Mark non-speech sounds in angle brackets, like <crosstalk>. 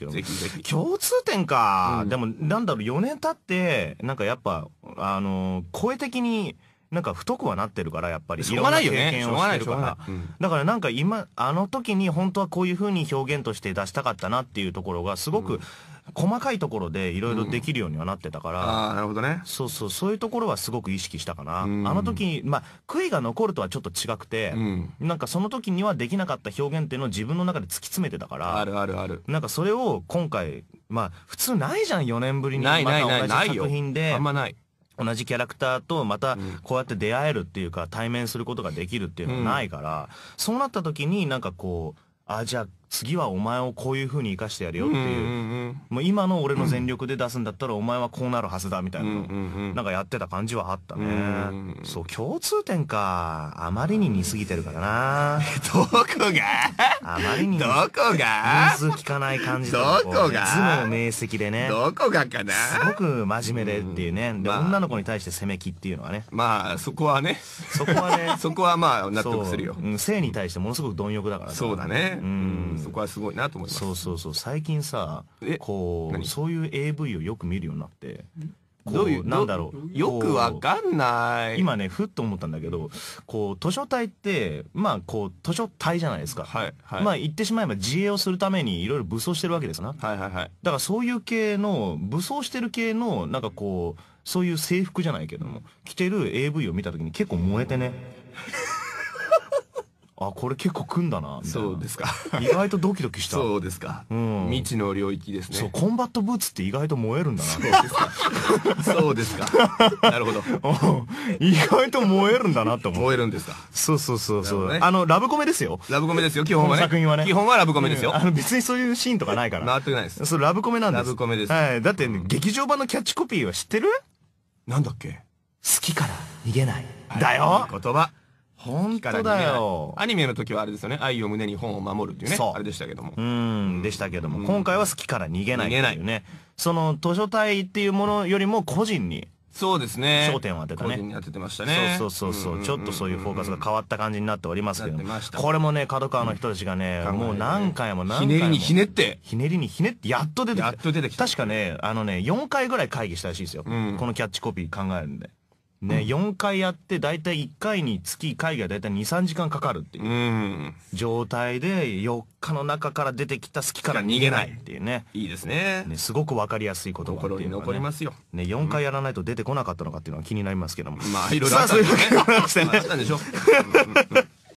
けど、共通点か、うん、でもなんだろう4年経ってなんかやっぱあのー、声的になんか太くはなってるからやっぱりしょうがないよねしょうがないから、だからなんか今あの時に本当はこういうふうに表現として出したかったなっていうところがすごく、うん細かいところでいろいろできるようにはなってたから、うん、ああなるほどねそうそうそういうところはすごく意識したかな、うん、あの時にまあ悔いが残るとはちょっと違くて、うん、なんかその時にはできなかった表現っていうのを自分の中で突き詰めてたからあるあるあるなんかそれを今回まあ普通ないじゃん4年ぶりにまた同じ作品であんまない同じキャラクターとまたこうやって出会えるっていうか対面することができるっていうのはないから、そうなった時になんかこうあじゃあ次はお前をこういう風に生かしてやるよっていう,、もう今の俺の全力で出すんだったらお前はこうなるはずだみたいなうなんかやってた感じはあったね、そう共通点かあまりに似すぎてるからな <laughs> どこがあまりにどこが水聞かない感じどこがつも明晰でねどこがかなすごく真面目でっていうね、で、まあ、女の子に対して攻めきっていうのはねまあそこはねそこはね <laughs> そこはまあ納得するよ、うん、性に対してものすごく貪欲だからそうだねうんそこはすごいなと思いますそうそうそう最近さこうそういう AV をよく見るようになってどういうなんだろうよくわかんない今ねふっと思ったんだけどこう図書体ってまあこう図書体じゃないですか、はいはい、まあ言ってしまえば自衛をするためにいろいろ武装してるわけですな、はいはいはい、だからそういう系の武装してる系のなんかこうそういう制服じゃないけども着てる AV を見た時に結構燃えてね、あこれ結構組んだなそうですか意外とドキドキしたそうですか、うん、未知の領域ですねそうコンバットブーツって意外と燃えるんだなそうですかなるほど意外と燃えるんだなて思う燃えるんですかそうそうそうそう、あのラブコメですよラブコメですよ基本はね作品はね基本はラブコメですよ、あの別にそういうシーンとかないから回ってないですそうラブコメなんですラブコメです、はい、だって、ね、劇場版のキャッチコピーは知ってるなんだっけ好きから逃げない、い、だよ言葉本当だよ。アニメの時はあれですよね。愛を胸に本を守るっていうね。あれでしたけども。うん。でしたけども。今回は好きから逃げないっていうね。その図書体っていうものよりも個人に。そうですね。焦点を当てたね。個人に当ててましたね。そうそうそう。ちょっとそういうフォーカスが変わった感じになっておりますけども。これもね、角川の人たちがね、もう何回も何回も。ひねりにひねって。ひねりにひねって、やっと出てきた。やっと出てきた。確かね、あのね、4回ぐらい会議したらしいですよ。このキャッチコピー考えるんで。ね、4回やって大体1回に月1回が大体23時間かかるっていう状態で4日の中から出てきた隙から逃げないっていうねいいですね、ね、すごく分かりやすいことが、ね、残りますよ、ね、4回やらないと出てこなかったのかっていうのは気になりますけども、うん、まあいろいろあったんでしょう